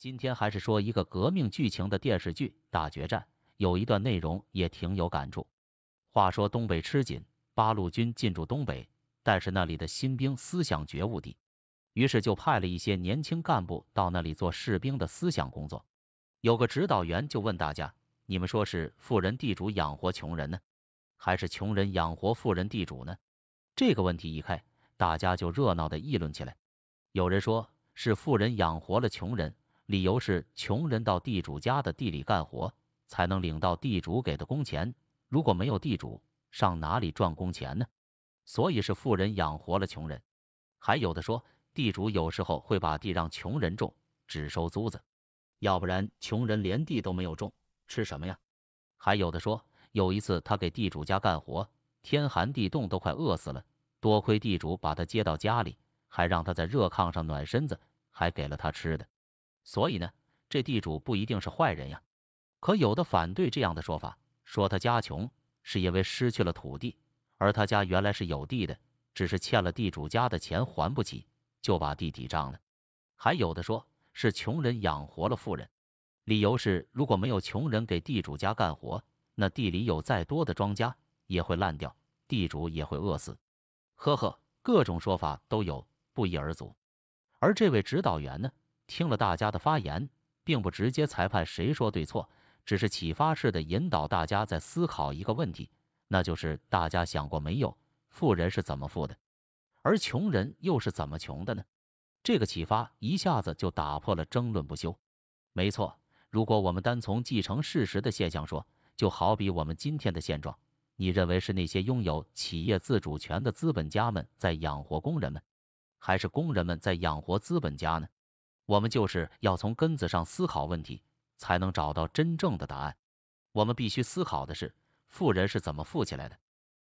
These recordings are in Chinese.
今天还是说一个革命剧情的电视剧《大决战》，有一段内容也挺有感触。话说东北吃紧，八路军进驻东北，但是那里的新兵思想觉悟低，于是就派了一些年轻干部到那里做士兵的思想工作。有个指导员就问大家：“你们说是富人地主养活穷人呢，还是穷人养活富人地主呢？”这个问题一开，大家就热闹的议论起来。有人说是富人养活了穷人。理由是，穷人到地主家的地里干活，才能领到地主给的工钱。如果没有地主，上哪里赚工钱呢？所以是富人养活了穷人。还有的说，地主有时候会把地让穷人种，只收租子。要不然穷人连地都没有种，吃什么呀？还有的说，有一次他给地主家干活，天寒地冻都快饿死了，多亏地主把他接到家里，还让他在热炕上暖身子，还给了他吃的。所以呢，这地主不一定是坏人呀。可有的反对这样的说法，说他家穷是因为失去了土地，而他家原来是有地的，只是欠了地主家的钱还不起，就把地抵账了。还有的说是穷人养活了富人，理由是如果没有穷人给地主家干活，那地里有再多的庄稼也会烂掉，地主也会饿死。呵呵，各种说法都有，不一而足。而这位指导员呢？听了大家的发言，并不直接裁判谁说对错，只是启发式的引导大家在思考一个问题，那就是大家想过没有，富人是怎么富的，而穷人又是怎么穷的呢？这个启发一下子就打破了争论不休。没错，如果我们单从继承事实的现象说，就好比我们今天的现状，你认为是那些拥有企业自主权的资本家们在养活工人们，还是工人们在养活资本家呢？我们就是要从根子上思考问题，才能找到真正的答案。我们必须思考的是，富人是怎么富起来的，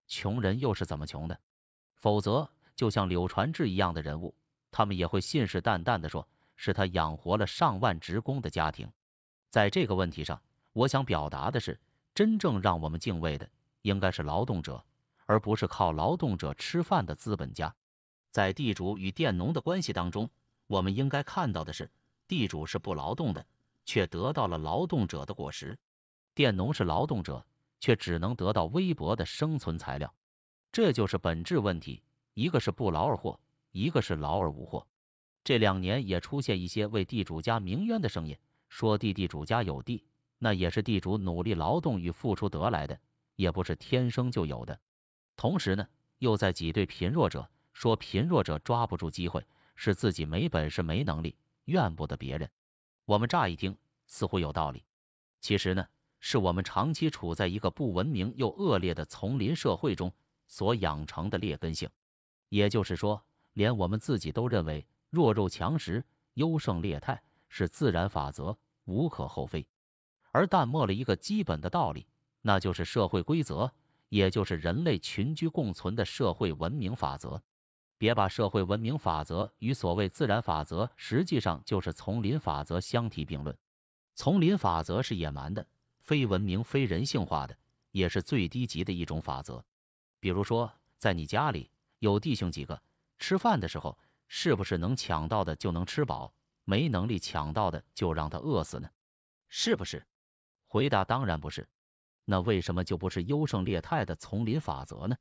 穷人又是怎么穷的。否则，就像柳传志一样的人物，他们也会信誓旦旦的说，是他养活了上万职工的家庭。在这个问题上，我想表达的是，真正让我们敬畏的应该是劳动者，而不是靠劳动者吃饭的资本家。在地主与佃农的关系当中。我们应该看到的是，地主是不劳动的，却得到了劳动者的果实；佃农是劳动者，却只能得到微薄的生存材料。这就是本质问题，一个是不劳而获，一个是劳而无获。这两年也出现一些为地主家鸣冤的声音，说地地主家有地，那也是地主努力劳动与付出得来的，也不是天生就有的。同时呢，又在挤兑贫弱者，说贫弱者抓不住机会。是自己没本事、没能力，怨不得别人。我们乍一听似乎有道理，其实呢，是我们长期处在一个不文明又恶劣的丛林社会中所养成的劣根性。也就是说，连我们自己都认为弱肉强食、优胜劣汰是自然法则，无可厚非，而淡漠了一个基本的道理，那就是社会规则，也就是人类群居共存的社会文明法则。别把社会文明法则与所谓自然法则，实际上就是丛林法则相提并论。丛林法则是野蛮的，非文明、非人性化的，也是最低级的一种法则。比如说，在你家里有弟兄几个，吃饭的时候，是不是能抢到的就能吃饱，没能力抢到的就让他饿死呢？是不是？回答当然不是。那为什么就不是优胜劣汰的丛林法则呢？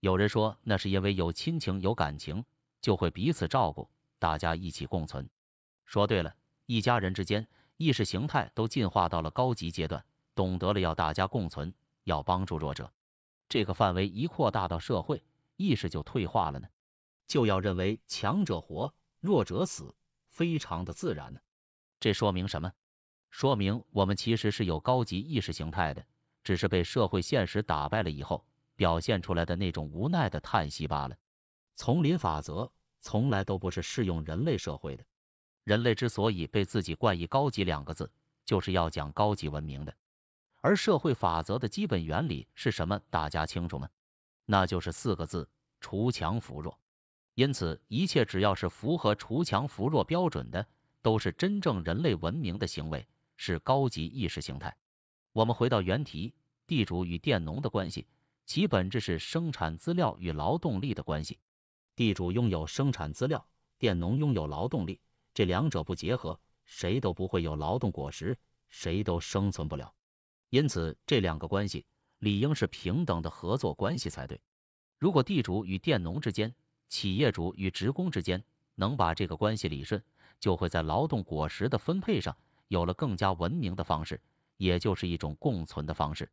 有人说，那是因为有亲情、有感情，就会彼此照顾，大家一起共存。说对了，一家人之间，意识形态都进化到了高级阶段，懂得了要大家共存，要帮助弱者。这个范围一扩大到社会，意识就退化了呢，就要认为强者活，弱者死，非常的自然呢。这说明什么？说明我们其实是有高级意识形态的，只是被社会现实打败了以后。表现出来的那种无奈的叹息罢了。丛林法则从来都不是适用人类社会的。人类之所以被自己冠以“高级”两个字，就是要讲高级文明的。而社会法则的基本原理是什么？大家清楚吗？那就是四个字：除强扶弱。因此，一切只要是符合除强扶弱标准的，都是真正人类文明的行为，是高级意识形态。我们回到原题，地主与佃农的关系。其本质是生产资料与劳动力的关系。地主拥有生产资料，佃农拥有劳动力，这两者不结合，谁都不会有劳动果实，谁都生存不了。因此，这两个关系理应是平等的合作关系才对。如果地主与佃农之间、企业主与职工之间能把这个关系理顺，就会在劳动果实的分配上有了更加文明的方式，也就是一种共存的方式。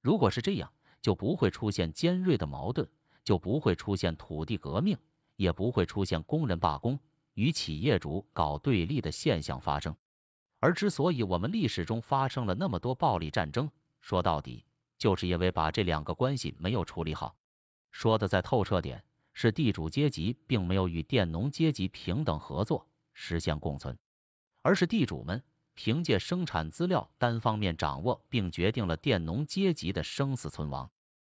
如果是这样，就不会出现尖锐的矛盾，就不会出现土地革命，也不会出现工人罢工与企业主搞对立的现象发生。而之所以我们历史中发生了那么多暴力战争，说到底，就是因为把这两个关系没有处理好。说的再透彻点，是地主阶级并没有与佃农阶级平等合作，实现共存，而是地主们。凭借生产资料单方面掌握，并决定了佃农阶级的生死存亡，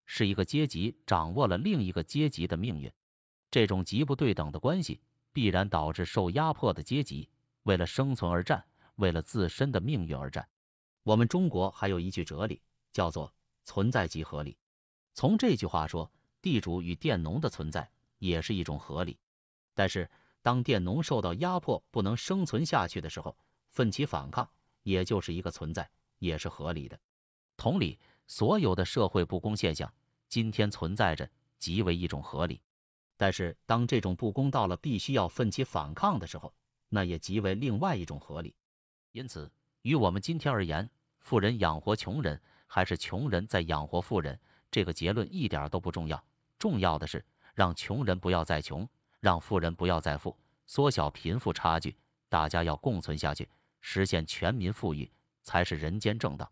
是一个阶级掌握了另一个阶级的命运。这种极不对等的关系，必然导致受压迫的阶级为了生存而战，为了自身的命运而战。我们中国还有一句哲理，叫做“存在即合理”。从这句话说，地主与佃农的存在也是一种合理。但是，当佃农受到压迫，不能生存下去的时候，奋起反抗，也就是一个存在，也是合理的。同理，所有的社会不公现象，今天存在着，即为一种合理。但是，当这种不公到了必须要奋起反抗的时候，那也即为另外一种合理。因此，于我们今天而言，富人养活穷人，还是穷人在养活富人，这个结论一点都不重要。重要的是，让穷人不要再穷，让富人不要再富，缩小贫富差距，大家要共存下去。实现全民富裕才是人间正道。